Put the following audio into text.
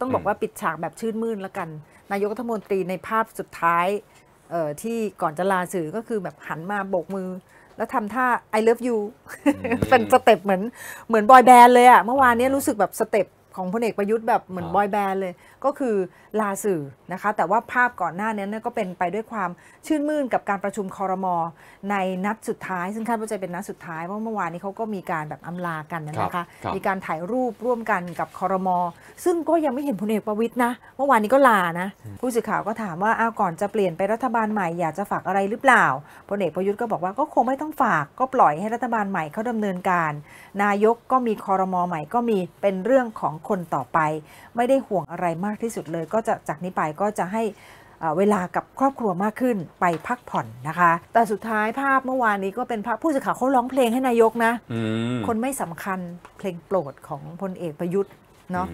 ต้องบอกว่าปิดฉากแบบชื่นมื่นแล้วกัน นายกรัฐมนตรีในภาพสุดท้ายที่ก่อนจะลาสื่อก็คือแบบหันมาโบกมือ แล้วทำท่า I love you เป็นสเต็ปเหมือนเหมือนบอยแบนด์เลยอะเมื่อวานนี้รู้สึกแบบสเต็ปของพลเอกประยุทธ์แบบเหมือนบอยแบนด์เลยก็คือลาสื่อนะคะแต่ว่าภาพก่อนหน้านี้นก็เป็นไปด้วยความชื่นมื่นกับการประชุมคอรมอในนัดสุดท้าย ซึ่งคาดว่าจะเป็นนัดสุดท้าย เพราะเมื่อวานนี้เขาก็มีการแบบอำลากันนะคะมีการถ่ายรูปร่วมกันกับคอรมอซึ่งก็ยังไม่เห็นพลเอกประวิตย์นะ เมื่อวานนี้ก็ลานะ ผู้สื่อข่าวก็ถามว่าอ้าวก่อนจะเปลี่ยนไปรัฐบาลใหม่อยากจะฝากอะไรหรือเปล่าพลเอกประยุทธ์ก็บอกว่าก็คงไม่ต้องฝาก ก็ปล่อยให้รัฐบาลใหม่เขาดำเนินการ นายกก็มีคอรมอใหม่ก็มีเป็นเรื่องของคนต่อไปไม่ได้ห่วงอะไรมากที่สุดเลยก็จะจากนี้ไปก็จะให้เวลากับครอบครัวมากขึ้นไปพักผ่อนนะคะ แต่สุดท้ายภาพเมื่อวานนี้ก็เป็นภาพผู้สื่อข่าวเขาร้องเพลงให้นายกนะคนไม่สำคัญเพลงโปรดของพลเอกประยุทธ์เนาะ